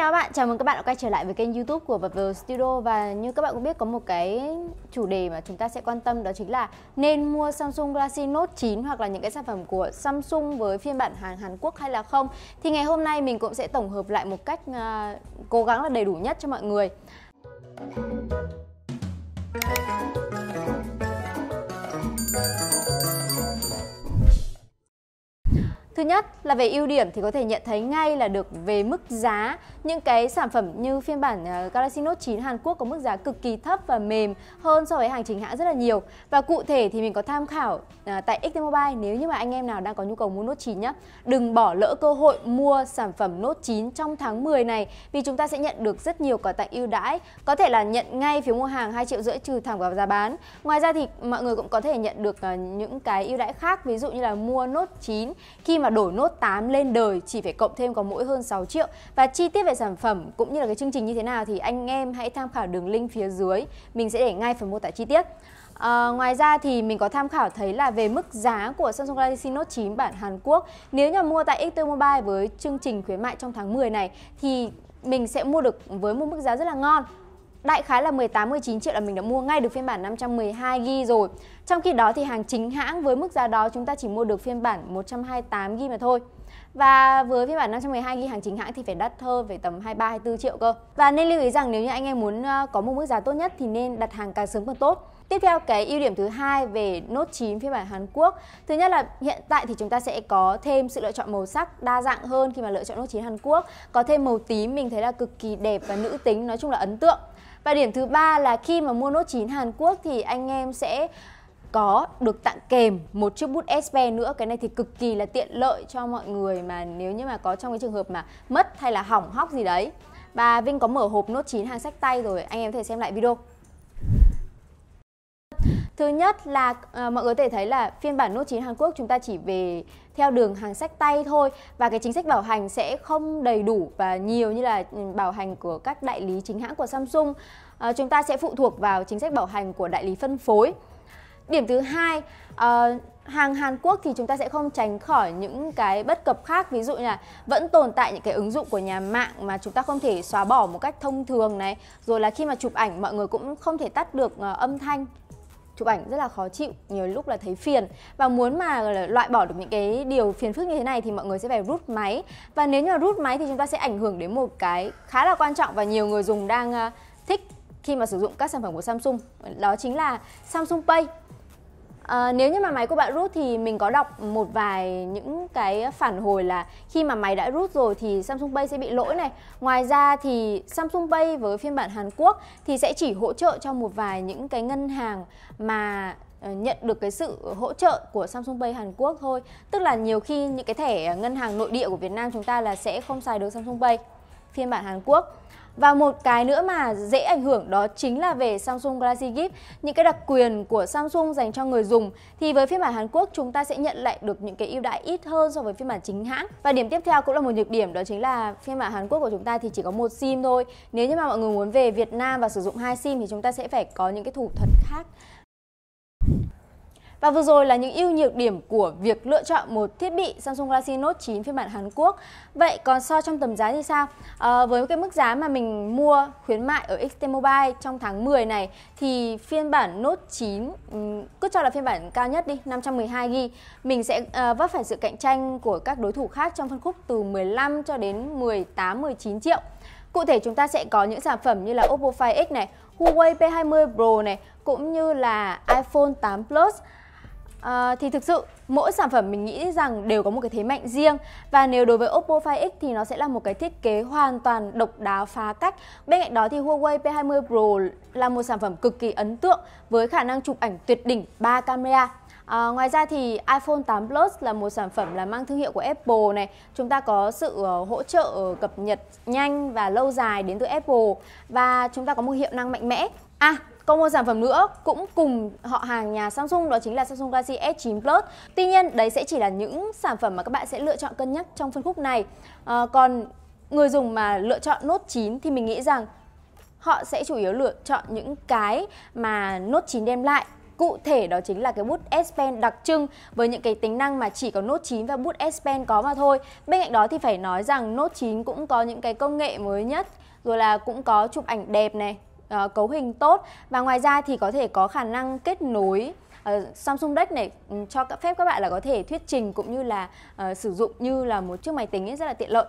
chào các bạn, chào mừng các bạn đã quay trở lại với kênh youtube của Vật Vờ Studio Và như các bạn cũng biết có một cái chủ đề mà chúng ta sẽ quan tâm đó chính là Nên mua Samsung Galaxy Note 9 hoặc là những cái sản phẩm của Samsung với phiên bản hàng Hàn Quốc hay là không Thì ngày hôm nay mình cũng sẽ tổng hợp lại một cách uh, cố gắng là đầy đủ nhất cho mọi người Thứ nhất là về ưu điểm thì có thể nhận thấy ngay là được về mức giá những cái sản phẩm như phiên bản ờ, Galaxy Note 9 Hàn Quốc có mức giá cực kỳ thấp và mềm hơn so với hàng chính hãng rất là nhiều. Và cụ thể thì mình có tham khảo ờ, tại XT Mobile nếu như mà anh em nào đang có nhu cầu mua Note 9 nhé, đừng bỏ lỡ cơ hội mua sản phẩm Note 9 trong tháng 10 này vì chúng ta sẽ nhận được rất nhiều quà tặng ưu đãi, có thể là nhận ngay phiếu mua hàng 2 triệu rưỡi trừ thẳng vào giá bán. Ngoài ra thì mọi người cũng có thể nhận được ờ, những cái ưu đãi khác ví dụ như là mua Note 9 khi mà đổi nốt 8 lên đời chỉ phải cộng thêm có mỗi hơn 6 triệu. Và chi tiết về sản phẩm cũng như là cái chương trình như thế nào thì anh em hãy tham khảo đường link phía dưới. Mình sẽ để ngay phần mô tả chi tiết. À, ngoài ra thì mình có tham khảo thấy là về mức giá của Samsung Galaxy Note 9 bản Hàn Quốc Nếu nhà mua tại Xtoy Mobile với chương trình khuyến mại trong tháng 10 này thì mình sẽ mua được với một mức giá rất là ngon đại khái là 18 19 triệu là mình đã mua ngay được phiên bản 512 GB rồi. Trong khi đó thì hàng chính hãng với mức giá đó chúng ta chỉ mua được phiên bản 128 GB mà thôi và với phiên bản 512 ghi hàng chính hãng thì phải đắt hơn về tầm 23 24 triệu cơ. Và nên lưu ý rằng nếu như anh em muốn ờ, có một mức giá tốt nhất thì nên đặt hàng càng sớm càng tốt. Tiếp theo cái ưu điểm thứ hai về Note 9 phiên bản Hàn Quốc. Thứ nhất là hiện tại thì chúng ta sẽ có thêm sự lựa chọn màu sắc đa dạng hơn khi mà lựa chọn Note 9 Hàn Quốc. Có thêm màu tím mình thấy là cực kỳ đẹp và nữ tính, nói chung là ấn tượng. Và điểm thứ ba là khi mà mua Note 9 Hàn Quốc thì anh em sẽ có được tặng kèm một chiếc bút SP nữa cái này thì cực kỳ là tiện lợi cho mọi người mà nếu như mà có trong cái trường hợp mà mất hay là hỏng hóc gì đấy và Vinh có mở hộp nốt 9 hàng sách tay rồi anh em có thể xem lại video Thứ nhất là à, mọi người có thể thấy là phiên bản nốt 9 Hàn Quốc chúng ta chỉ về theo đường hàng sách tay thôi và cái chính sách bảo hành sẽ không đầy đủ và nhiều như là ừ, bảo hành của các đại lý chính hãng của Samsung. À, chúng ta sẽ phụ thuộc vào chính sách bảo hành của đại lý phân phối. Điểm thứ hai, uh, hàng Hàn Quốc thì chúng ta sẽ không tránh khỏi những cái bất cập khác ví dụ như là vẫn tồn tại những cái ứng dụng của nhà mạng mà chúng ta không thể xóa bỏ một cách thông thường này rồi là khi mà chụp ảnh mọi người cũng không thể tắt được uh, âm thanh chụp ảnh rất là khó chịu nhiều lúc là thấy phiền và muốn mà loại bỏ được những cái điều phiền phức như thế này thì mọi người sẽ phải rút máy và nếu như mà rút máy thì chúng ta sẽ ảnh hưởng đến một cái khá là quan trọng và nhiều người dùng đang ờ, thích khi mà sử dụng các sản phẩm của Samsung đó chính là Samsung Pay À, nếu như mà máy của bạn rút thì mình có đọc một vài những cái phản hồi là khi mà máy đã rút rồi thì Samsung Pay sẽ bị lỗi này. Ngoài ra thì Samsung Pay với phiên bản Hàn Quốc thì sẽ chỉ hỗ trợ cho một vài những cái ngân hàng mà ờ, nhận được cái sự hỗ trợ của Samsung Pay Hàn Quốc thôi. Tức là nhiều khi những cái thẻ ngân hàng nội địa của Việt Nam chúng ta là sẽ không xài được Samsung Pay phiên bản Hàn Quốc. Và một cái nữa mà dễ ảnh hưởng đó chính là về Samsung Galaxy Gift, những cái đặc quyền của Samsung dành cho người dùng. Thì với phiên bản Hàn Quốc chúng ta sẽ nhận lại được những cái ưu đãi ít hơn so với phiên bản chính hãng. Và điểm tiếp theo cũng là một nhược điểm đó chính là phiên bản Hàn Quốc của chúng ta thì chỉ có một SIM thôi. Nếu như mà mọi người muốn về Việt Nam và sử dụng hai SIM thì chúng ta sẽ phải có những cái thủ thuật khác và vừa rồi là những ưu nhược điểm của việc lựa chọn một thiết bị Samsung Galaxy Note 9 phiên bản Hàn Quốc. Vậy còn so trong tầm giá thì sao? À, với cái mức giá mà mình mua khuyến mại ở XT Mobile trong tháng 10 này thì phiên bản Note 9 ừ, cứ cho là phiên bản cao nhất đi, 512GB, mình sẽ à, vấp phải sự cạnh tranh của các đối thủ khác trong phân khúc từ 15 cho đến 18 19 triệu. Cụ thể chúng ta sẽ có những sản phẩm như là Oppo Find X này, Huawei P20 Pro này cũng như là iPhone 8 Plus À, thì thực sự mỗi sản phẩm mình nghĩ rằng đều có một cái thế mạnh riêng và nếu đối với Oppo Find X thì nó sẽ là một cái thiết kế hoàn toàn độc đáo phá cách. Bên cạnh đó thì Huawei P20 Pro là một sản phẩm cực kỳ ấn tượng với khả năng chụp ảnh tuyệt đỉnh 3 camera. À, ngoài ra thì iPhone 8 Plus là một sản phẩm là mang thương hiệu của Apple này. Chúng ta có sự ờ, hỗ trợ cập nhật nhanh và lâu dài đến từ Apple và chúng ta có một hiệu năng mạnh mẽ. À, có một sản phẩm nữa cũng cùng họ hàng nhà Samsung đó chính là Samsung Galaxy S9 Plus. Tuy nhiên đấy sẽ chỉ là những sản phẩm mà các bạn sẽ lựa chọn cân nhắc trong phân khúc này. À, còn người dùng mà lựa chọn Note 9 thì mình nghĩ rằng họ sẽ chủ yếu lựa chọn những cái mà Note 9 đem lại Cụ thể đó chính là cái bút S Pen đặc trưng với những cái tính năng mà chỉ có Note 9 và bút S Pen có mà thôi. Bên cạnh đó thì phải nói rằng Note 9 cũng có những cái công nghệ mới nhất, rồi là cũng có chụp ảnh đẹp này, uh, cấu hình tốt và ngoài ra thì có thể có khả năng kết nối uh, Samsung Deck này um, cho phép các bạn là có thể thuyết trình cũng như là uh, sử dụng như là một chiếc máy tính ấy, rất là tiện lợi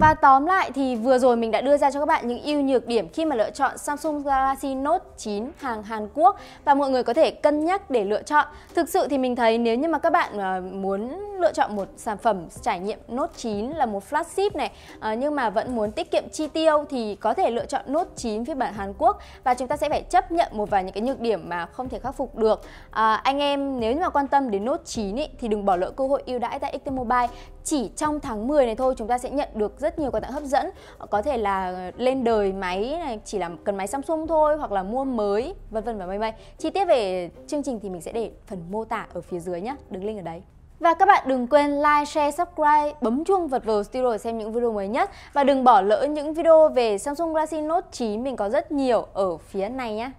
và tóm lại thì vừa rồi mình đã đưa ra cho các bạn những ưu nhược điểm khi mà lựa chọn Samsung Galaxy Note 9 hàng Hàn Quốc và mọi người có thể cân nhắc để lựa chọn. Thực sự thì mình thấy nếu như mà các bạn ờ, muốn lựa chọn một sản phẩm trải nghiệm Note 9 là một flagship này ờ, nhưng mà vẫn muốn tiết kiệm chi tiêu thì có thể lựa chọn Note 9 phiên bản Hàn Quốc và chúng ta sẽ phải chấp nhận một vài những cái nhược điểm mà không thể khắc phục được. À, anh em nếu như mà quan tâm đến Note 9 ý, thì đừng bỏ lỡ cơ hội ưu đãi tại XT Mobile chỉ trong tháng 10 này thôi chúng ta sẽ nhận được rất nhiều quà tặng hấp dẫn có thể là lên đời máy này chỉ là cần máy Samsung thôi hoặc là mua mới vân vân và mây mây chi tiết về chương trình thì mình sẽ để phần mô tả ở phía dưới nhé đường link ở đấy và các bạn đừng quên like, share, subscribe, bấm chuông vật vờ studio để xem những video mới nhất Và đừng bỏ lỡ những video về Samsung Galaxy Note 9 mình có rất nhiều ở phía này nhé